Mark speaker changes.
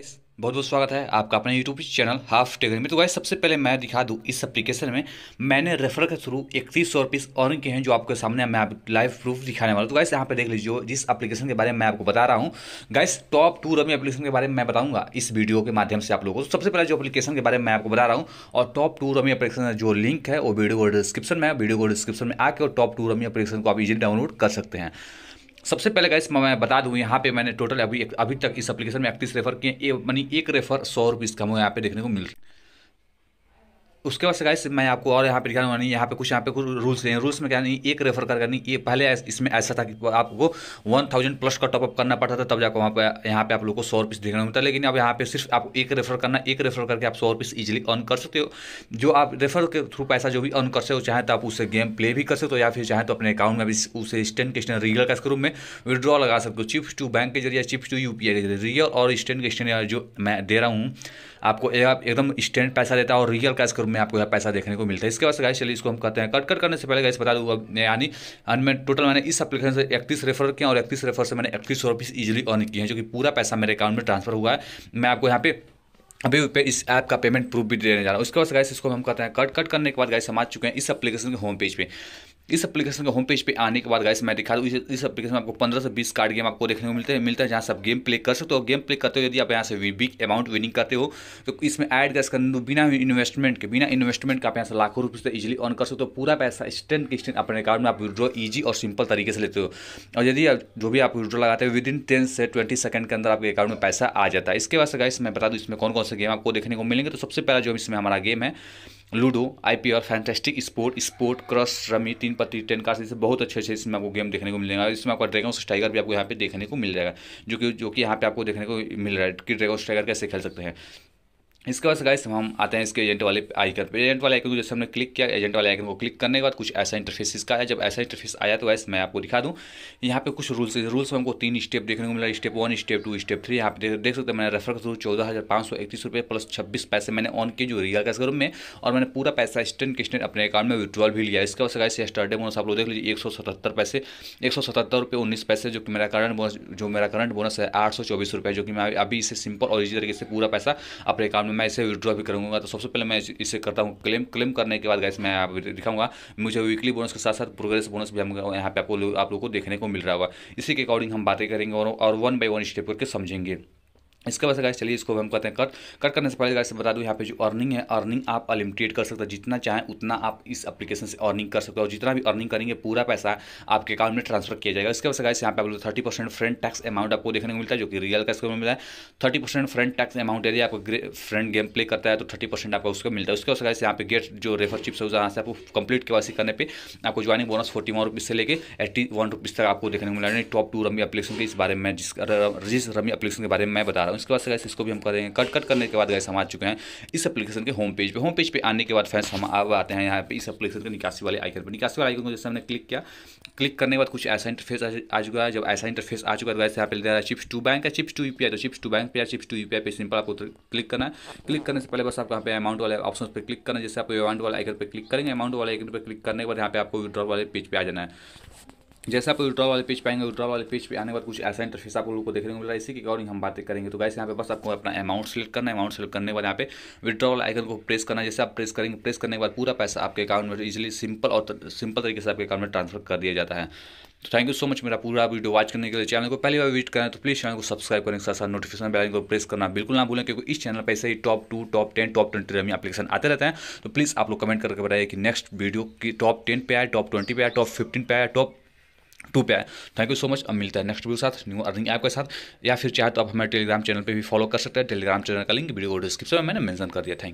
Speaker 1: बहुत बहुत स्वागत है आपका अपने यूट्यूब चैनल हाफ टेगरी में तो गाइस सबसे पहले मैं दिखा दूं इस एप्लीकेशन में मैंने रेफर के थ्रू इकतीस सौ रुपीस अर्न के हैं जो आपके सामने मैं आप लाइव प्रूफ दिखाने वाला तो गाइस यहाँ पे देख लीजिए जिस एप्लीकेशन के बारे में मैं आपको बता रहा हूँ guys top two rummy application के बारे में मैं बताऊंगा इस वीडियो के माध्यम से आप लोगों को तो सबसे पहले जो अपलीकेशन के बारे में मैं आपको बता रहा हूँ और टॉप टू रमी एप्लीकेशन जो लिंक है वो वीडियो को डिस्क्रिप्शन में वीडियो को डिस्क्रिप्शन में आकर टॉप टू रमी एप्लीकेशन को आप इजिली डाउनलोड कर सकते हैं सबसे पहले गाइस मैं बता दूं यहाँ पे मैंने टोटल अभी अभी तक इस एप्लीकेशन में इकतीस रेफर किए मनी एक रेफर सौ रुपीज़ का मुझे यहाँ पे देखने को मिल रहा है उसके बाद गाइस मैं आपको और यहाँ पे दिखाऊंगा नहीं यहाँ पे कुछ यहाँ पे कुछ रूल्स हैं रूल्स में क्या नहीं एक रेफर कर नहीं ये पहले इसमें ऐसा था कि आपको वन थाउजेंड प्लस का टॉपअप करना पड़ता था तब जाकर वहाँ पे यहाँ पे आप लोगों को सौ रुपीस देखना मिलता है लेकिन अब यहाँ पे सिर्फ आपको एक रेफर करना एक रेफर करके आप सौ रुपीस ईजिली अर्न कर सकते हो जो आप रेफर के थ्रू पैसा जो भी अर्न कर सकते हो चाहे तो आप उसे गेम प्ले भी कर सकते हो या फिर चाहे तो अपने अकाउंट में उसे स्टैंड कैशन रियल कैश रूप में विड्रॉ लगा सकते हो चिप्स टू बैंक के जरिए चिप्स टू यू के जरिए रियल और स्टैंड कैशन जो मैं दे रहा हूँ आपको एकदम स्टैंड पैसा देता है और रियल कैश के रूप में आपको यह पैसा देखने को मिलता है इसके बाद गाइस चलिए इसको हम कहते हैं कट कट करने से पहले गाइस बता दूँ यानी मैं टोटल मैंने इस एप्लीकेशन से इकतीस रेफर किया और इकतीस रेफर से मैंने इकतीस सौ रुपीज़ ईजिली अर्न किए हैं जो कि पूरा पैसा मेरे अकाउंट में ट्रांसफर हुआ है मैं आपको यहाँ पे अभी पे इस ऐप का पेमेंट प्रूफ भी देने जा रहा हूँ उसके बाद गाइस इसको हम कहते हैं कट कट करने के बाद गाइस हम आ चुके हैं इस एप्लीकेशन के होम पेज पे इस एप्लीकेशन के होम पेज पे आने के बाद गाइस मैं दिखा दूँ इस एप्लीकेशन में आपको पंद्रह से बीस कार्ड गेम आपको देखने को मिलते हैं मिलता है जहाँ से आप गेम प्ले कर सकते हो गेम प्ले करते हो यदि आप यहाँ से बिग अमाउंट विनिंग करते हो तो इसमें ऐड गैस कर बिना इन्वेस्टमेंट के बिना इन्वेस्टमेंट का आप यहाँ से लाखों रुपये से इजिली अर्न कर सकते हो पूरा पैसा स्टेंट के स्टेंट अपने अकाउंट में आप विड्रॉ ईजी और सिंपल तरीके से लेते हो और यदि जो भी आप विड्रॉ लगाते हो विद इन टेन से ट्वेंटी सेकंड के अंदर आपके अकाउंट में पैसा आ जाता है इसके बाद से गाइस मैं बता दूँ इसमें कौन कौन से गेम आपको देखने को मिलेंगे तो सबसे पहला जो इसमें हमारा गेम है ludo IPR fantastic sport sport crush rummy Teen Patti ten cars जैसे बहुत अच्छे अच्छे इसमें आपको गेम देखने को मिलेगा इसमें आपका ड्रैगन टाइगर भी आपको यहाँ पे देखने को मिल जाएगा जो कि जो कि यहाँ पे आपको देखने को मिल रहा है कि ड्रैगन टाइगर कैसे खेल सकते हैं इसके बाद गाइस हम आते हैं इसके एजेंट वाले आइकन पर एजेंट वाले आइकन को जैसे हमने क्लिक किया एजेंट वाले आइकन को क्लिक करने के बाद कुछ ऐसा इंटरफेस इसका आया जब ऐसा इंटरफेस आया तो वैसे मैं आपको दिखा दूँ यहाँ पे कुछ रूल्स रूल्स हमको तीन स्टेप देखने को मिला step one step two step three यहाँ पे देख सकते हैं मैंने रेफर कर चौदह हज़ार सौ इकतीस रुपये प्लस छब्बीस पैसे मैंने ऑन किए जो रियल कैसे रूम में और मैंने पूरा पैसा स्टेंट स्टेंट अपने अकाउंट में विड्रॉल भी लिया इसके बाद गाइस स्टार्टे बोनस आप लोग देख लीजिए एक सौ सतहत्तर पैसे एक सौ सतहत्तर रुपये उन्नीस पैसे जो कि मेरा करंट बोनस जो मेरा करंट बोनस है आठ सौ चौबीस रुपये जो कि मैं अभी इसे सिंपल और इसी तरीके से पूरा पैसा अपने अकाउंट मैं इसे विड्रॉ भी करूँगा तो सबसे पहले मैं इसे करता हूँ क्लेम क्लेम करने के बाद गैस मैं आप दिखाऊंगा मुझे वीकली बोनस के साथ साथ प्रोग्रेस बोनस भी हम यहाँ पे आपको आप लोगों को देखने को मिल रहा होगा इसी के अकॉर्डिंग हम बातें करेंगे और वन बाई वन स्टेप करके समझेंगे इसके बाद गाइस चलिए इसको हम कहते हैं कट कट करने से पहले गाइस बता दूं यहाँ पे जो अर्निंग है अर्निंग आप अलिमिटेड कर सकते हैं जितना चाहें उतना आप इस एप्लीकेशन से अर्निंग कर सकते हो और जितना भी अर्निंग करेंगे पूरा पैसा आपके अकाउंट में ट्रांसफर किया जाएगा इसके बाद गाइस यहाँ पे आप लोग thirty percent friend tax amount आपको देखने को मिलता है जो कि रियल का इसको मिला है thirty percent friend tax amount यदि आपको फ्रेंड गेम प्ले करता है तो थर्टी परसेंट आपको उसको मिलता है उसके बाद यहाँ पे गेट जो रेफर चिप्स है जहाँ से आपको कंप्लीट के वासी करने पर आपको joining bonus forty one rupees से लेकर एट्टी वन रुपीज़ तक आपको देखने को मिला है टॉप टू रमी अपलीकेशन के इस बारे में जिस रमी अपलीकेशन के बारे में मैं बता रहा हूँ इसके बाद गैस इसको भी हम करेंगे कट कट करने के बाद गैस हम आ चुके हैं इस एप्लीकेशन के होम पेज पे होम पेज पे आने के बाद फैंस हम अब आते हैं यहाँ पे इस एप्लीकेशन के निकासी वाले आइकन पर निकासी वाले आइकन को जैसे हमने क्लिक किया क्लिक करने के बाद कुछ ऐसा इंटरफेस आ चुका है जब ऐसा इंटरफेस आ चुका है वैसे तो यहाँ पे ले चिप्स टू बैंक है चिप्स टू यूपीआई तो चिप्स टू बैंक पे या चिप्स टू यूपीआई पे सिंपल आपको क्लिक करना है क्लिक करने से पहले बस आप यहाँ पे अमाउंट वाले ऑप्शन पर क्लिक करना है जैसे आप अमाउंट वाले आइकन पर क्लिक करेंगे अमाउंट वाले आइकन पर क्लिक करने के बाद यहाँ पे आपको विड्रॉल वाले पेज पर आ जाना है जैसे आप उल्ट्रा वाले पेज पे आएंगे उल्ट्रा वाले पेज पे आने के बाद कुछ ऐसा इंटरफेस आप लोगों को देखने को मिल रहा है इसी के अकॉर्डिंग हम बातें करेंगे तो गाइस यहाँ पे बस आपको अपना अमाउंट सेलेक्ट करना है अमाउंट सेलेक्ट करने के बाद यहाँ पे विड्रॉल वाला आइकन को प्रेस करना है जैसे आप प्रेस करेंगे प्रेस करने के बाद पूरा पैसा आपके अकाउंट में इजिली सिंपल और सिंपल तरीके से आपके अकाउंट में ट्रांसफर कर दिया जाता है तो थैंक यू सो मच मेरा पूरा वीडियो वॉच करने के लिए चैनल को पहली बार विजिट करें तो प्लीज़ चैनल को सब्सक्राइब करें साथ साथ नोटिफिकेशन बेल को प्रेस करना बिल्कुल ना भूलें क्योंकि इस चैनल पर ऐसे ही top two top ten top twenty rummy application आते रहते हैं तो प्लीज़ आप लोग कमेंट करके बताइए कि नेक्स्ट वीडियो की टॉप टेन पे आए टॉप ट्वेंटी पे आए टॉप फिफ्टीन पे आए टॉप टू पे आए थैंक यू सो मच अब मिलता है नेक्स्ट वीडियो साथ न्यू अर्निंग ऐप के साथ या फिर चाहे तो आप हमारे टेलीग्राम चैनल पर भी फॉलो कर सकते हैं टेलीग्राम चैनल का लिंक वीडियो डिस्क्रिप्शन में मैंने मेंशन कर दिया थैंक यू